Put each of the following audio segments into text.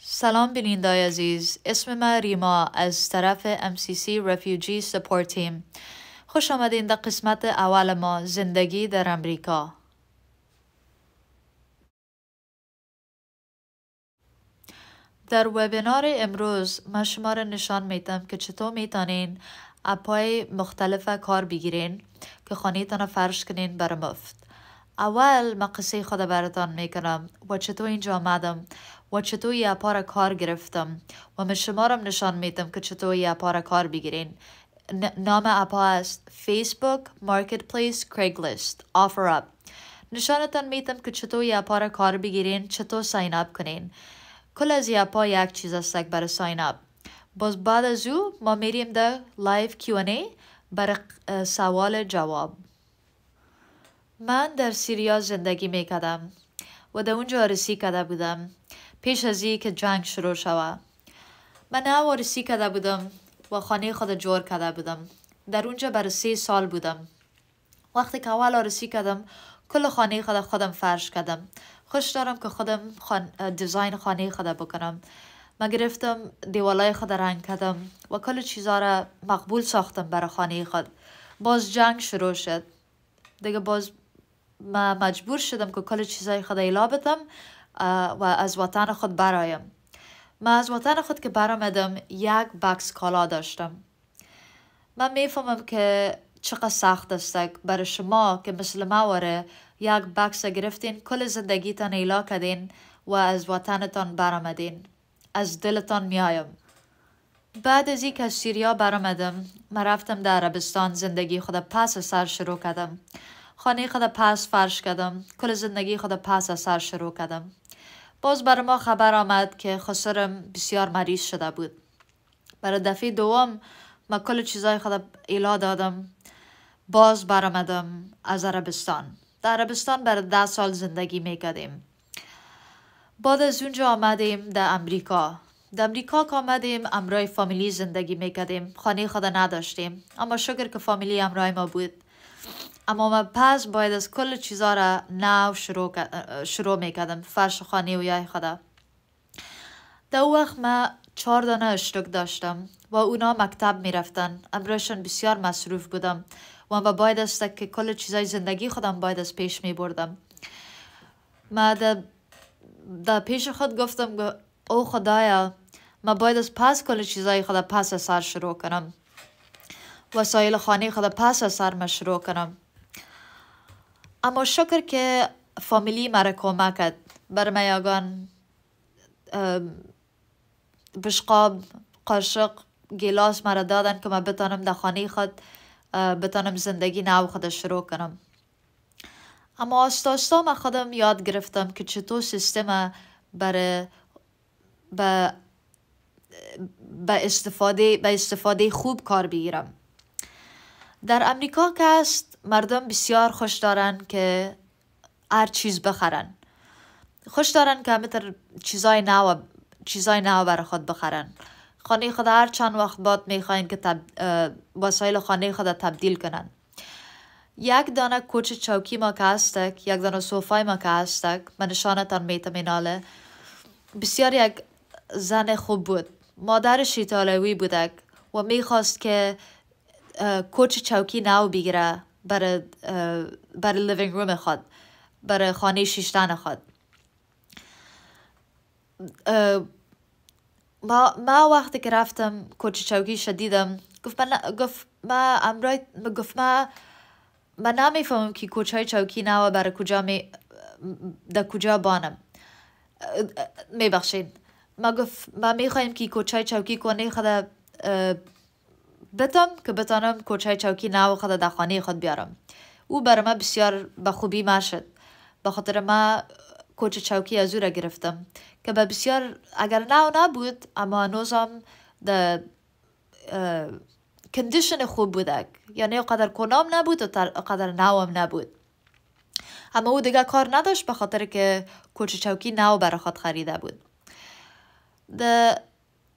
سلام بینندای عزیز اسم ما ریما از طرف MCC Refugee Support تیم خوش آمدین در قسمت اول ما زندگی در امریکا در وبینار امروز من شما را نشان میتم که چطور میتانین اپای مختلف کار بگیرین که خانهتان فرش کنین بر مفت اول من قصه خود براتان میکنم و چطور اینجا آمدم و چطور یه اپار کار گرفتم و من شما رو نشان میدم که چطور یه اپار کار بگیرین نام اپا است فیسبوک، مارکت پلیس، کریگ آفر اپ نشانتان میدم که چطور یه اپا کار بگیرین چطور ساین اپ کنین کل از یه اپا یک چیز است برای ساین اپ باز بعد از او ما میریم در لایف ای برای سوال جواب من در سیریا زندگی میکردم و در اونجا رسی کده بودم پیش از ای که جنگ شروع شوه. من وارسی کده بودم و خانه خود جور کده بودم در اونجا بر سه سال بودم وقتی که اول آرسی کردم کل خانه خود خودم فرش کردم خوش دارم که خودم خان... دیزاین خانه خود بکنم من گرفتم دیوالای خود رنگ کردم و کل چیزها را مقبول ساختم برای خانه خود باز جنگ شروع شد دیگه باز ما مجبور شدم که کل چیزای خود ایلا بدم و از وطن خود برایم من از وطن خود که برامدم یک بکس کالا داشتم من میفهمم که چقدر سخت است برای شما که مثل ما وره یک بکس گرفتین کل زندگیتان ایلا کردین و از وطنتان برامدین از دلتان میایم بعد از اینکه از سیریا برامدم من رفتم در عربستان زندگی خود پس سر شروع کردم خانه خود پس فرش کردم کل زندگی خود پس سر شروع کردم باز بر ما خبر آمد که خسرم بسیار مریض شده بود برای دفعه دوم ما کل چیزای خود ایلا دادم باز برامدم از عربستان در عربستان برای ده سال زندگی میکدیم. بعد از اونجا آمدیم در امریکا در امریکا که آمدیم امرای فامیلی زندگی میکردیم خانه خود نداشتیم اما شکر که فامیلی امرای ما بود اما من پس باید از کل چیزا را نو شروع, شروع میکردم فرش خانه و یای خدا در وقت من چهار دانه اشتک داشتم و اونا مکتب میرفتن امروشن بسیار مصروف بودم و من باید است که کل چیزای زندگی خودم باید از پیش می بردم ما در, پیش خود گفتم او خدایا من باید از پس کل چیزای خدا پس از سر شروع کنم وسایل خانه خدا پس از سر من شروع کنم اما شکر که فامیلی مرا کمک کرد بر میاگان بشقاب قاشق گلاس مرا دادن که من بتانم در خانه خود بتانم زندگی نو خود شروع کنم اما آستا آستا خودم یاد گرفتم که چطور سیستم برای به به استفاده به استفاده خوب کار بگیرم در امریکا که است مردم بسیار خوش دارن که هر چیز بخرن خوش دارن که همه چیزای نو چیزای نو برای خود بخرن خانه خود هر چند وقت باد میخواین که تب... وسایل خانه خود تبدیل کنن یک دانه کوچ چوکی ما که هستک یک دانه صوفای ما که هستک من نشانتان میتم ایناله بسیار یک زن خوب بود مادر ایتالوی بودک و میخواست که کوچ چوکی نو بگیره برای برای لیوینگ روم خود برای خانه شیشتن خود ما, ما وقتی که رفتم کوچه چوکی شدیدم گفت من گفت ما امرای گفت ما من نمیفهمم که کوچه های چوکی نوا برای کجا می در کجا بانم میبخشین ما گفت ما میخوایم که کوچه های چوکی کنه خدا بتم که بتانم کوچه چوکی نو خود در خانه خود بیارم او برای ما بسیار به خوبی ما به خاطر ما کوچه چوکی از او را گرفتم که به بسیار اگر نو نبود اما هنوزم در کندیشن خوب بودک یعنی قدر کنام نبود و قدر نوم نبود اما او دیگه کار نداشت به خاطر که کوچه چوکی نو برای خود خریده بود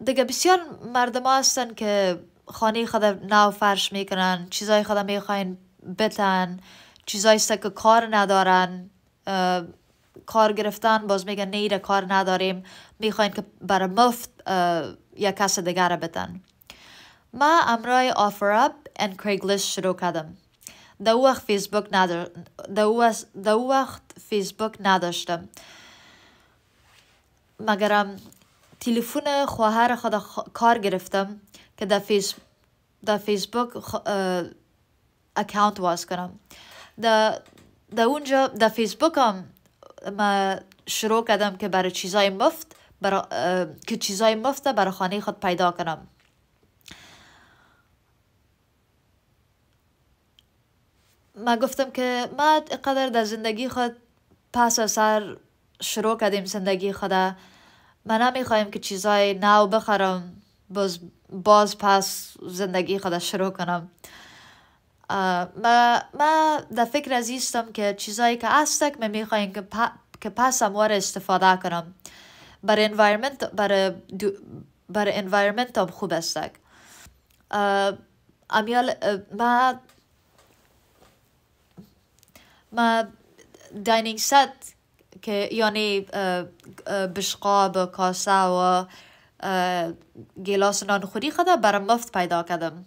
دیگه بسیار مردم هستن که خانه خدا نو فرش میکنن چیزای خدا میخواین بتن چیزایی که کار ندارن کار گرفتن باز میگن نیره کار نداریم میخواین که برای مفت یا کس دیگر بتن ما امرای آفر اپ ان لیست شروع کردم دو وقت فیسبوک نداشتم وقت فیسبوک نداشتم مگرم تلفن خواهر خدا کار گرفتم که د فیس فیسبوک اکانت واس کنم د اونجا د فیسبوک هم ما شروع کردم که برای چیزای مفت که چیزای مفت بر خانه خود پیدا کنم ما گفتم که ما قدر در زندگی خود پس از سر شروع کردیم زندگی خود ما نمیخوایم که چیزای نو بخرم باز باز پس زندگی خود شروع کنم ما, ما در فکر از که چیزایی که هستک می میخوایم که, پا، که پس اموار استفاده کنم برای انوایرمنت بر برای انوایرمنت هم خوب استک امیال ما ما ست که یعنی بشقاب و کاسه و گلاس نانخوری خدا برم مفت پیدا کردم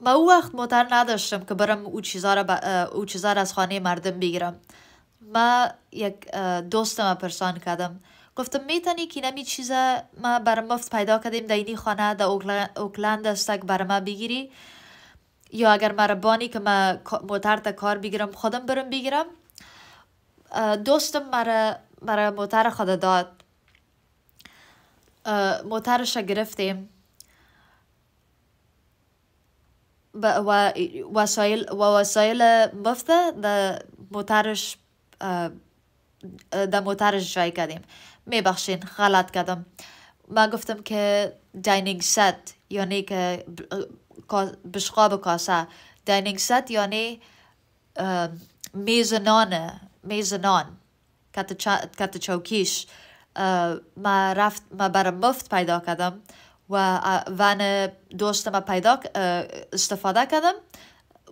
ما او وقت موتر نداشتم که برم او چیزا را, از خانه مردم بگیرم ما یک دوستم پرسان کردم گفتم میتونی که نمی چیزه ما برم مفت پیدا کدیم در اینی خانه در اوکلند است که بر بگیری یا اگر مرا بانی که ما موتر تا کار بگیرم خودم برم بگیرم دوستم مرا مرا موتر خود داد معترش گرفتیم و وسایل و وسایل مفته در موترش در موترش جای کردیم میبخشین غلط کردم من گفتم که دینینگ ست یعنی که بشقاب کاسه دینینگ ست یعنی میز نان میز نان کت چوکیش ما رفت ما برای مفت پیدا کردم و ون دوستم ما پیدا استفاده کردم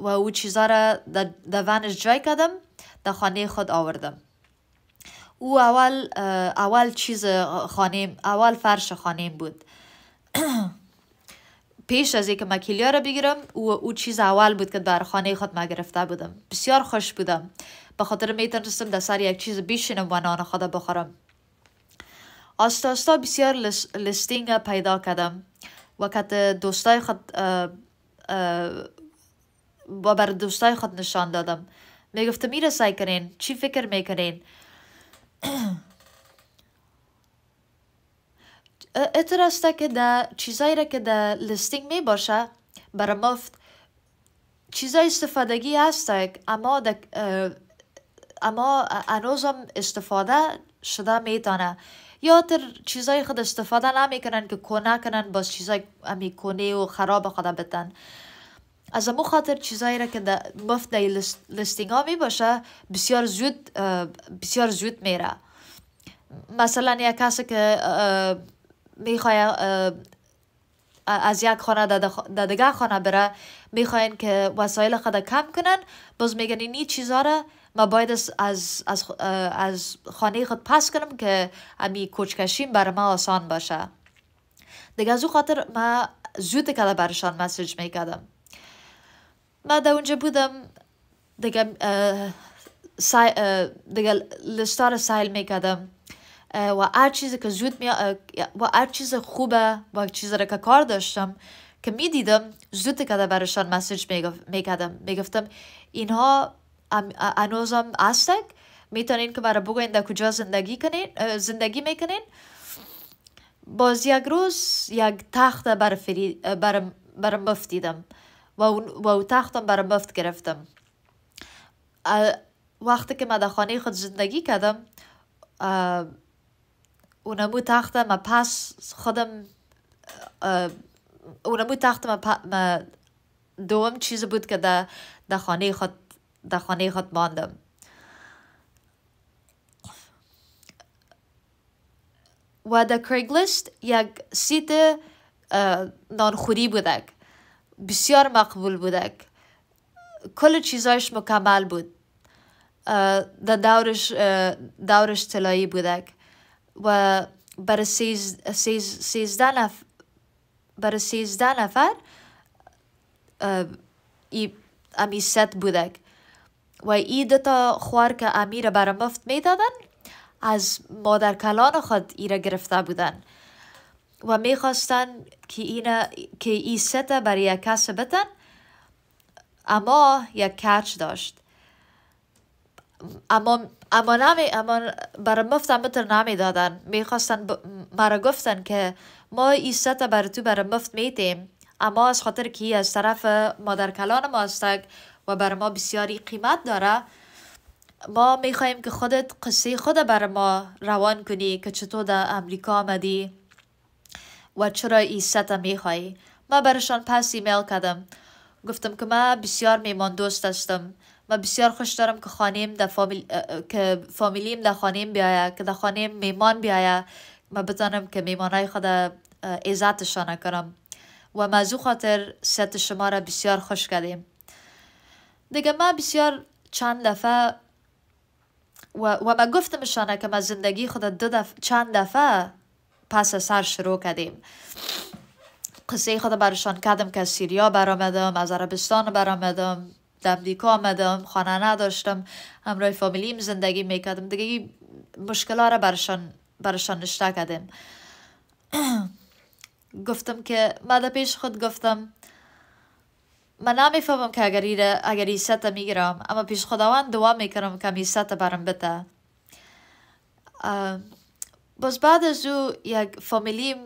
و او چیزها را در ونش جای کردم در خانه خود آوردم او اول اول چیز خانه اول فرش خانه بود پیش از اینکه من کلیا را بگیرم او, او چیز اول بود که در خانه خود ما گرفته بودم بسیار خوش بودم به خاطر میتونستم در سر یک چیز بیشینم و نان خود بخورم آستا آستا بسیار لستینگ پیدا کردم وقت دوستای خود و بر دوستای خود نشان دادم گفتم می رسای کرین چی فکر میکنین اتر است که در چیزایی را که در لستینگ می باشه برای مفت چیزای استفادگی هست اما اما انوزم استفاده شده میتونه یا تر چیزای خود استفاده نمیکنن که کنه کنن باز چیزای امی کنه و خراب خدا بتن از امو خاطر چیزایی را که مفت در لستینگ ها می باشه بسیار زود بسیار زود میره مثلا یک کسی که میخوای از یک خانه در دگه خانه بره میخواین که وسایل خود کم کنن باز میگن این چیزها را ما باید از, از, از, خانه خود پس کنم که امی کوچکشیم بر ما آسان باشه دیگه از او خاطر ما زود کده برشان مسیج میکدم. ما در اونجا بودم دیگه سای دیگه لستار سایل میکردم و هر چیزی که زود می و هر چیز خوبه و چیزی که کار داشتم که میدیدم زود کده برشان مسیج میکردم میگفتم اینها هم هستک میتونین که برای بگوین در کجا زندگی کنین زندگی میکنین باز یک روز یک تخت بر, بر, بر مفت دیدم و او تختم بر مفت گرفتم وقتی که من در خانه خود زندگی کردم اونمو تخت ما پس خودم اونمو تخت ما دوم چیز بود که در خانه خود خانه خود ماندم و در کرگلشت یک سیت نانخوری بودک بسیار مقبول بودک کل چیزایش مکمل بود در دورش دورش طلایی بودک و برای سیز، سیز، سیزده نفر برای بودک و ای تا خوار که امیر بر مفت میدادن از مادر کلان خود ای را گرفته بودن و میخواستن که اینا که ای سته برای یک کس بتن اما یک کچ داشت اما اما نمی اما بر هم متر نمی دادن میخواستن ب... مرا گفتن که ما ای سته بر تو بر مفت میتیم اما از خاطر که از طرف مادر کلان ماستک و بر ما بسیاری قیمت داره ما میخواهیم که خودت قصه خود بر ما روان کنی که چطور در امریکا آمدی و چرا این سطح خواهی؟ ما برشان پس ایمیل کردم گفتم که ما بسیار میمان دوست هستم ما بسیار خوش دارم که خانیم در که فامیلیم در خانیم بیایه که در خانیم میمان بیایه ما بتانم که میمانای خود عزتشان کنم و ما خاطر ست شما را بسیار خوش کردیم دیگه من بسیار چند دفعه و, و ما شانه که ما زندگی خود دو چند دفعه پس سر شروع کردیم قصه خود برشان کدم که از سیریا برامدم از عربستان برامدم در آمدم خانه نداشتم همراه فامیلیم زندگی میکردم دیگه مشکلها را برشان برشان نشته کردیم گفتم که بعد پیش خود گفتم من نمیفهمم که اگر ایره اگر می میگیرم اما پیش خداوند دعا میکنم که سطح برم بده باز بعد از او یک فامیلیم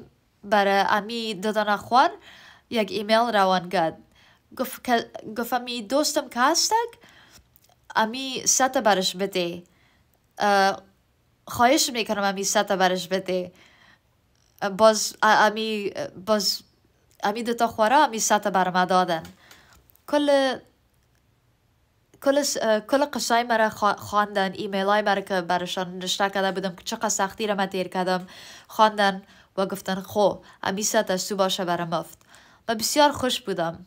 برای امی دادن خوان یک ایمیل روان گد گفت امی دوستم که هستک امی سطح برش بده خواهش میکنم امی سطح برش بده باز امی باز امی دوتا خوارا امی سطح دادن کل کلش کل قشای مرا خواندن ایمیل های مرا که برشان نوشته کرده بودم که چقدر سختی را من تیر کردم خواندن و گفتن خو از سو باشه برا مفت و بسیار خوش بودم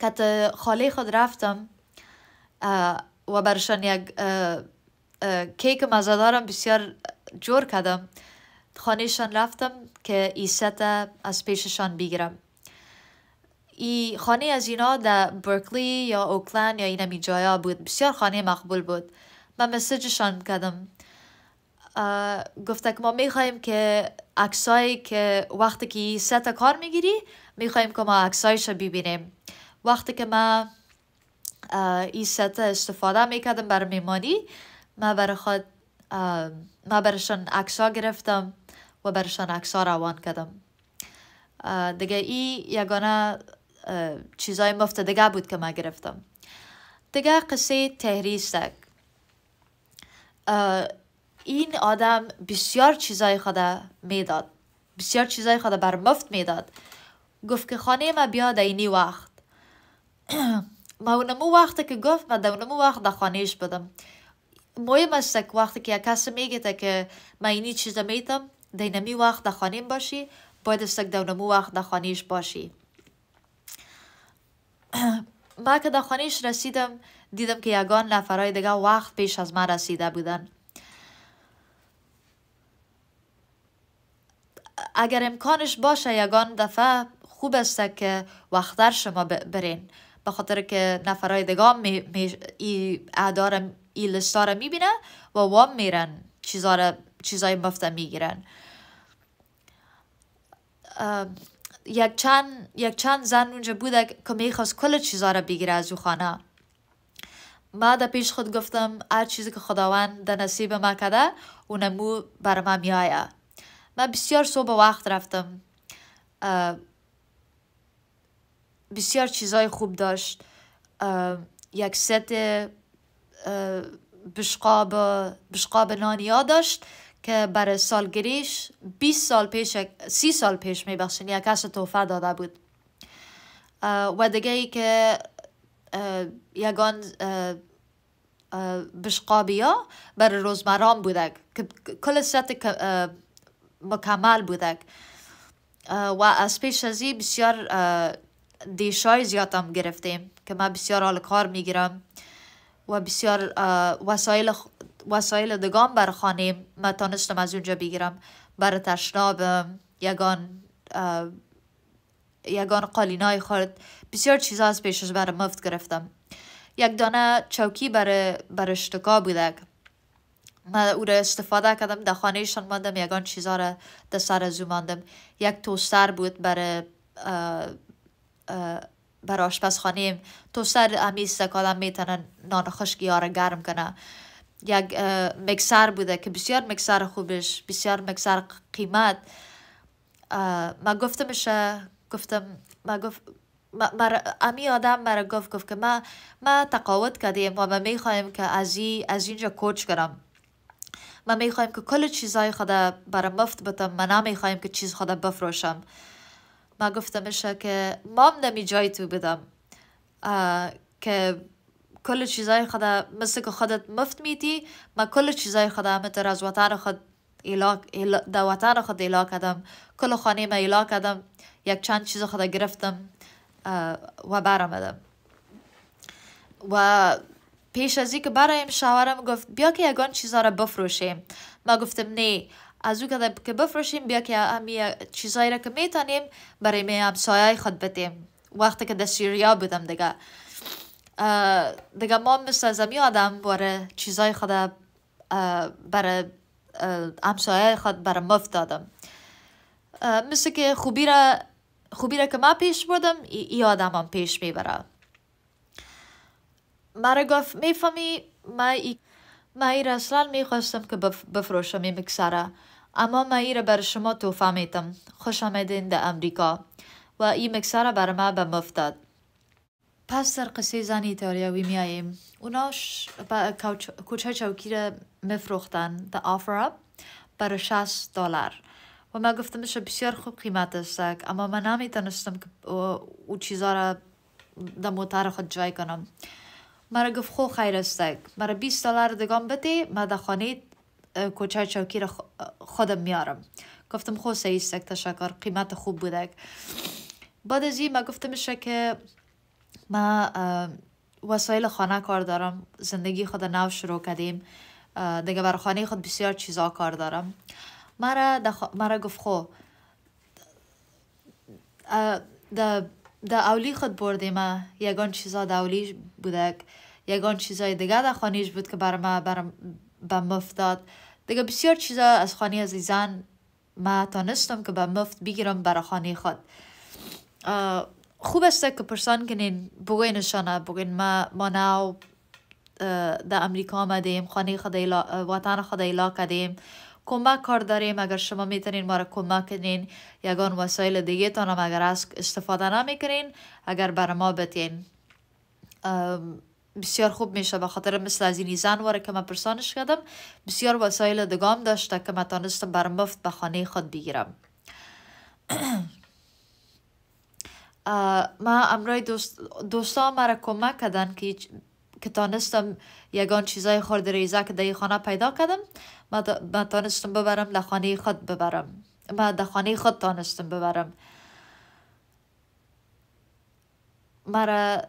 که خاله خود رفتم و برشان یک کیک مزدارم بسیار جور کردم خانهشان رفتم که ایسته از پیششان بگیرم ای خانه از اینا در برکلی یا اوکلند یا این همی جایا بود بسیار خانه مقبول بود من مسیجشان کردم گفته که ما میخواهیم که اکسایی که وقتی که ست کار میگیری میخواهیم که ما رو ببینیم وقتی که من این ست استفاده میکردم بر میمانی ما برای خود ما برشان اکسا گرفتم و برشان اکسا روان کردم دیگه ای یگانه چیزای دیگه بود که من گرفتم دیگه قصه تهریستک این آدم بسیار چیزای خدا میداد بسیار چیزای خدا بر مفت میداد گفت که خانه ما بیا در اینی وقت ما اونمو وقت که گفت ما در اونمو وقت در خانهش بدم مهم است که وقتی که یک کس میگه که ما اینی چیز میتم در اینمی وقت در خانه باشی باید است که در اونمو وقت در خانهش باشی ما که در خانهش رسیدم دیدم که یگان نفرای دیگه وقت پیش از من رسیده بودن اگر امکانش باشه یگان دفعه خوب است که وقتر شما برین به خاطر که نفرای دیگه می، ای ای لستا میبینه و وام میرن چیزا چیزای مفته میگیرن یک چند, یک چند زن اونجا بوده که میخواست کل چیزا را بگیره از او خانه ما در پیش خود گفتم هر چیزی که خداوند در نصیب ما کده اونمو بر ما میایه من بسیار صبح وقت رفتم بسیار چیزای خوب داشت یک ست بشقاب بشقاب نانیا داشت که برای سالگریش 20 سال پیش 30 سال پیش میبخشین یک کس توفه داده بود و دیگه ای که یگان ها بر روزمران بودک که کل سطح مکمل بودک و از پیش ازی بسیار دیشای زیادم گرفتیم که من بسیار حال کار میگیرم و بسیار وسایل وسایل دگام بر خانیم من تانستم از اونجا بگیرم بر تشناب یگان یگان قالینای خورد بسیار چیزا از پیشش بر مفت گرفتم یک دانه چوکی بر بر اشتکا بودک من او را استفاده کردم در خانهشان ماندم یگان چیزا را در سر زو ماندم یک توستر بود بر بر آشپزخانیم توستر همیست استکادم میتنن نان خشکی ها را گرم کنه یک مکسر بوده که بسیار مکسر خوبش بسیار مکسر قیمت ما گفتم شه گفتم ما گفت امی آدم مرا گفت گفت که ما ما تقاوت کردیم و ما میخوایم که از, از اینجا کوچ کنم ما میخوایم که کل چیزهای خدا برای مفت بتم ما میخوایم که چیز خدا بفروشم ما گفتم که مام نمی جای تو بدم که کل چیزای خدا مثل که خودت مفت میتی ما کل چیزای خدا متر از وطن خود در وطن خود ایلا کدم کل خانه ما ایلا کدم یک چند چیز خدا گرفتم و برامدم و پیش از که برایم شوهرم گفت بیا که یگان چیزا را بفروشیم ما گفتم نه از او که بفروشیم بیا که همی چیزایی را که میتانیم برای می همسایه خود بتیم وقتی که در سیریا بودم دیگه دیگه ما مثل زمین آدم باره چیزای خود برای امسایه خود برای مفت دادم مثل که خوبی را خوبی را که ما پیش بردم ای آدم هم پیش میبره مرا گفت میفهمی ما ای ای را اصلا میخواستم که بفروشم این مکسره اما ما ای را بر شما توفه میتم خوش آمدین در امریکا و این مکسره بر ما به مفت داد پس قصه زن ایتالیاوی میاییم اوناش با کوچه چوکی را میفروختن ده آفر اپ 60 دلار و من گفتم بشه بسیار خوب قیمت است اما من نمیتونستم که او چیزا رو در موتر خود جای کنم مرا گفت خو خیر است مرا 20 دلار دگام بده ما در خانه کوچه چوکی را خودم میارم گفتم خو سیستک تشکر قیمت خوب بودک بعد از این ما گفتم که ما وسایل خانه کار دارم زندگی خود نو شروع کردیم دیگه بر خانه خود بسیار چیزا کار دارم مرا, دخ... مرا گفت خو خب، د اولی خود بردیم یگان چیزا د اولی بودک یگان چیزای دیگه د خانیش بود که بر ما بر به مفتاد دیگه بسیار چیزا از خانه عزیزان ما تانستم که به مفت بگیرم بر خانه خود خوب است که پرسان کنین بگوین شانه بگوین ما ما ناو در امریکا آمدیم خانه خدای وطن خدای لا کمک کار داریم اگر شما میتونین ما را کمک کنین یگان وسایل دیگه تانم اگر از استفاده نمیکنین اگر بر ما بتین بسیار خوب میشه بخاطر خاطر مثل از این زن واره که ما پرسانش کردم بسیار وسایل دگام داشته که ما تانستم بر به خانه خود بگیرم ما امرای دوست مرا کمک کردن که که تانستم یگان چیزای خورد ریزه که در خانه پیدا کردم ما, تانستم ببرم لخانه خود ببرم ما در خانه خود تانستم ببرم مرا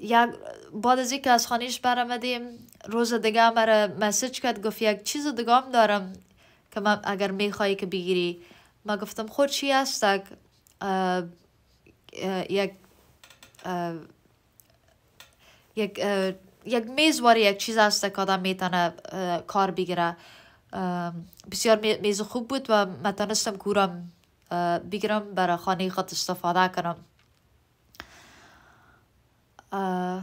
یک بعد از از خانهش برآمدیم روز دیگه مرا مسیج کرد گفت یک چیز دیگه هم دارم که من اگر میخوایی که بگیری ما گفتم خود چی هستک یک یک واری یک چیز است که آدم میتونه e, کار بگیره e, بسیار میز خوب بود و من تانستم کورم e، بگیرم برای خانه خود استفاده کنم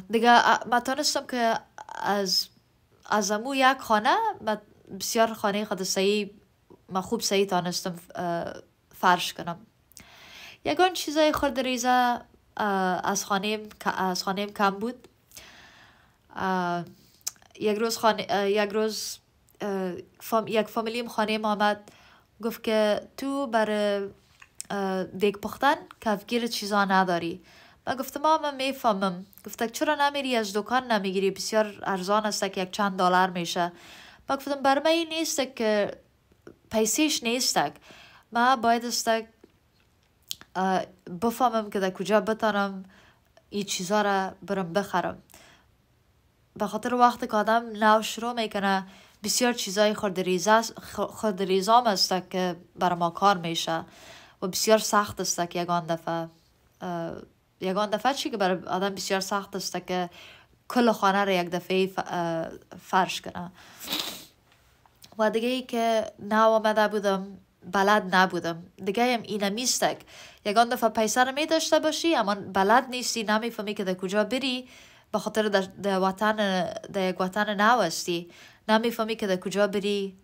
دیگه من که از از امو یک خانه بسیار خانه خود سعی من خوب سعی تانستم فرش کنم یکان چیزای خورد ریزه از خانم از خانم کم بود یک روز خانه یک روز فام، یک فامیلیم خانیم آمد گفت که تو بر دیگ پختن کفگیر چیزا نداری من گفتم ما میفهمم گفتک چرا نمیری از دکان نمیگیری بسیار ارزان است که یک چند دلار میشه با گفتم بر نیست که پیسیش نیست ما باید است بفهمم که در کجا بتانم این چیزها را برم بخرم به خاطر وقتی که آدم نو شروع میکنه بسیار چیزای خود ریزام است که بر ما کار میشه و بسیار سخت است که یگان دفعه یگان دفعه چی که بر آدم بسیار سخت است که کل خانه را یک دفعه فرش کنه و دیگه ای که نو آمده بودم بلد نبودم دیگه هم اینم میستک یگان دفعه پیسه رو باشی اما بلد نیستی نمیفهمی که در کجا بری به خاطر در وطن در یک وطن نمیفهمی که در کجا بری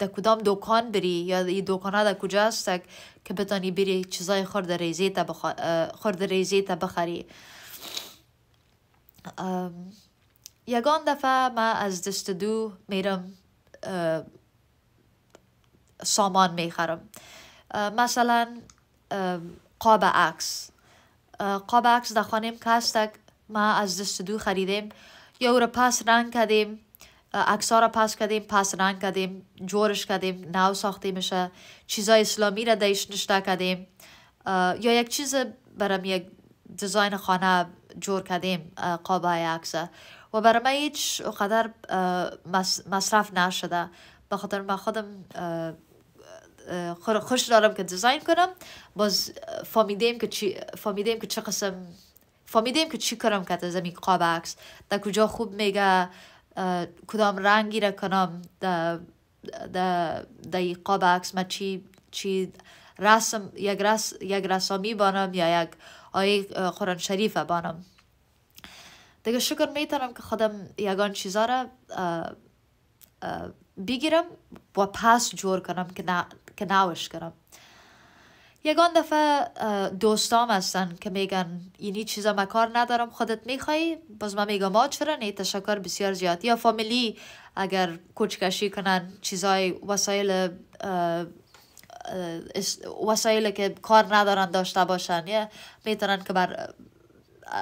در کدام دوکان بری یا این دوکان ها در کجا هستک که بتانی بری چیزای خرد ریزی تا بخ... خورد ریزی تا بخری یگان دفعه ما از دست دو میرم سامان میخرم مثلا قاب عکس قاب عکس در خانم کستک ما از دست دو خریدیم یا او پس رنگ کردیم عکس را پس کردیم پس رنگ کردیم جورش کردیم نو ساخته میشه چیزای اسلامی را دیش نشته کردیم یا یک چیز برام یک دیزاین خانه جور کردیم قاب عکس و برای من هیچ قدر مصرف نشده بخاطر من خودم خوش دارم که دیزاین کنم باز فهمیدیم که چی که چه قسم فهمیدیم که چی کنم که از این قاب عکس در کجا خوب میگه کدام رنگی را کنم در در قاب عکس چی چی رسم یک رس یک رسامی بانم یا یک آیه قرآن شریف بانم دیگه شکر میتونم که خودم یگان چیزا را بگیرم و پس جور کنم که نه که نوش کنم یگان دفعه دوستام هستن که میگن اینی چیزا ما کار ندارم خودت میخوای باز ما میگم ما چرا نه تشکر بسیار زیاد یا فامیلی اگر کوچکشی کنن چیزای وسایل وسایل که کار ندارن داشته باشن یا میتونن که بر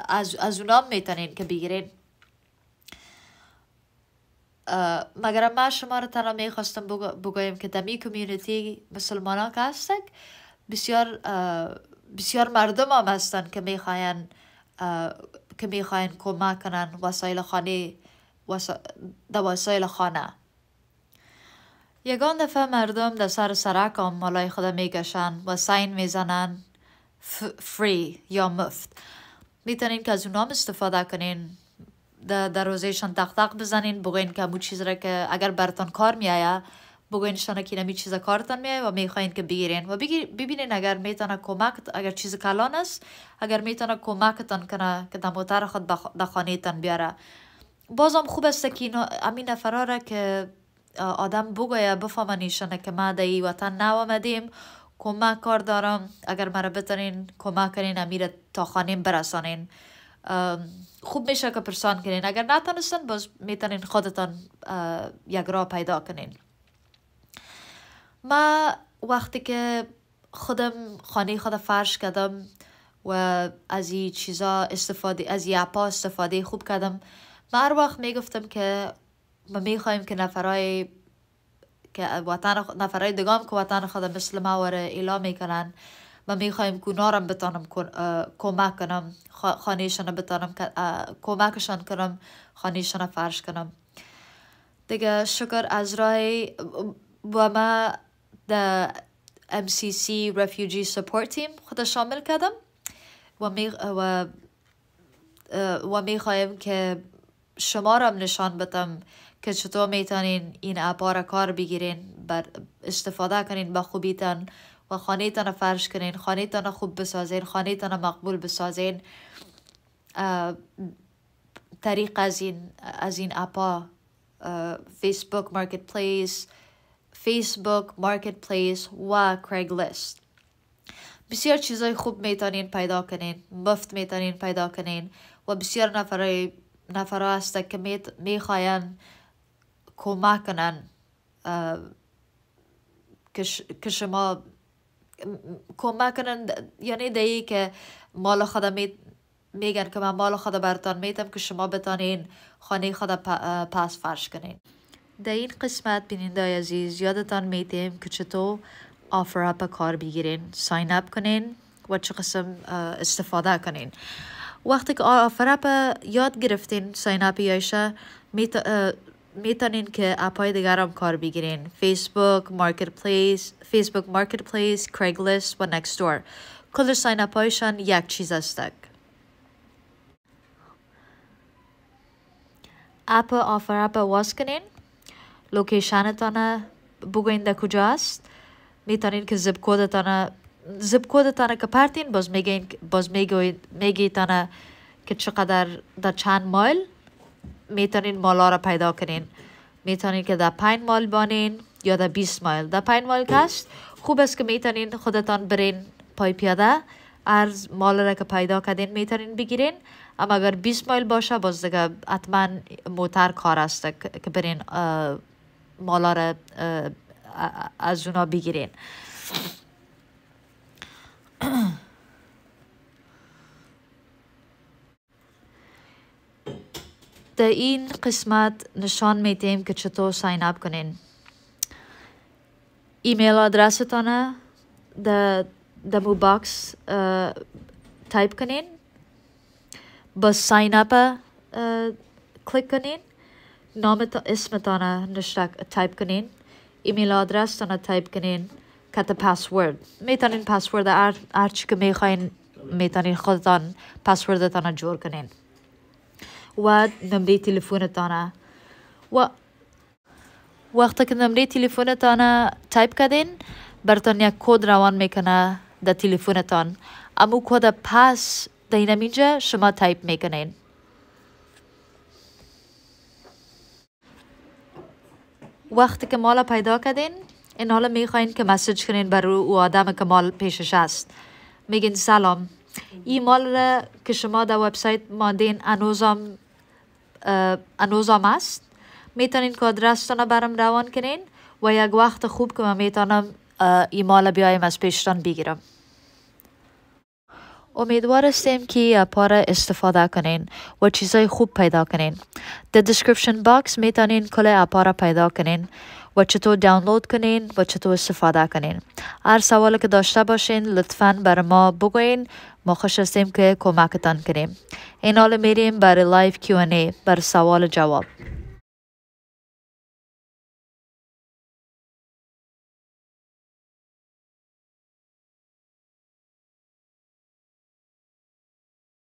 از, از اونا میتونین که بگیرین مگر من شما رو تنها میخواستم بگویم که دمی کمیونیتی مسلمانان که هستک بسیار بسیار مردم هم هستن که میخواین که میخواین کمک کنن وسایل خانه وسایل خانه یگان دفعه مردم در سر سرک هم مالای خدا میگشن و سین میزنن فری یا مفت میتونین که از اونام استفاده کنین در تق تختق بزنین بگوین که همون چیز را که اگر برتان کار میایه شانه که نمی چیز کارتان میایه و میخواین که بگیرین و ببینین اگر میتونه کمکت اگر چیز کلان است اگر میتونه کمکتان کنه که دموتر خود به خانه تان بیاره بازم خوب است که امین نفره را که آدم بگویه بفهمنیشانه که ما در وطن نو آمدیم کمک کار دارم اگر مرا بتانین کمک کنین امیر تا خانه برسانین خوب میشه که پرسان کنین اگر نتانستن باز میتونین خودتان یک راه پیدا کنین ما وقتی که خودم خانه خود فرش کردم و از این چیزا استفاده از این اپا استفاده خوب کردم ما هر وقت میگفتم که ما میخواییم که نفرای که وطن نفرای دگام که وطن خود مثل ما وره ایلا میکنن و میخوایم که بتوانم بتانم کمک کنم خانهشان بتانم کمکشان کنم خانهشان فرش کنم دیگه شکر از راه و ما در MCC Refugee Support Team خود شامل کردم و می, و, و می که شما را نشان بدم که چطور میتونین این اپا کار بگیرین بر استفاده کنین با خوبیتن و خانه تان فرش کنین خانه تان خوب بسازین خانه تان مقبول بسازین طریق از این از این اپا فیسبوک مارکت پلیس فیسبوک مارکت پلیس و کریگ لیست بسیار چیزای خوب میتونین پیدا کنین مفت میتونین پیدا کنین و بسیار نفرای نفرا هست که میخواین کمک کنن که شما کنن یعنی دهی که مال خدا می میگن که من مال خدا برتان میتم که شما بتانین خانه خدا پس فرش کنین در این قسمت بیننده عزیز یادتان میتیم که چطور آفر اپ کار بگیرین ساین اپ کنین و چه قسم استفاده کنین وقتی که آفر اپ یاد گرفتین ساین اپ یایشه میتونین که اپ های دیگر هم کار بگیرین فیسبوک، مارکت پلیس، فیسبوک مارکت پلیس، کریگلیست و نکس دور کل ساین اپ هایشان یک چیز هستک اپ آفر اپ واس کنین لوکیشنتان بگوین در کجاست میتونین که زب کودتان زب کودتان که پرتین باز میگین باز میگوین که چقدر در چند مایل میتونین مالا را پیدا کنین میتونین که در پین مال بانین یا در 20 مایل در پنج مایل کشت خوب است که میتونین خودتان برین پای پیاده ارز مال را که پیدا کردین میتونین بگیرین اما اگر 20 مایل باشه باز دیگه حتما موتر کار است که برین مالا را از اونا بگیرین در این قسمت نشان میتیم که چطور ساین اپ کنین ایمیل آدرستانه در دمو باکس تایپ کنین با ساین اپ کلیک کنین نام تا نشتک تایپ کنین ایمیل آدرستانه تایپ کنین کت پاسورد میتونین پاسورد ارچ که چی که میخواین میتونین خودتان جور کنین و نمره تلفنتان و وقتی که نمره تلفنتان تایپ کردین برتان یک کد روان میکنه در تلفنتان امو کد پس در اینجا شما تایپ میکنین وقتی که مال پیدا کردین این حالا میخواین که مسج کنین بر او آدم که مال پیشش است میگین سلام این مال را که شما در وبسایت ماندین انوزم انوزم است میتونین کادرستان برم روان کنین و یک وقت خوب که می میتونم ایمال بیایم از پیشتان بگیرم امیدوار هستیم که پار استفاده کنین و چیزای خوب پیدا کنین در دسکریپشن باکس میتونین کل اپارا پیدا کنین و چطور دانلود کنین و چطور استفاده کنین هر سوال که داشته باشین لطفا بر ما بگوین هستیم که کمکتان کنیم این حال میریم بر لایف ای بر سوال جواب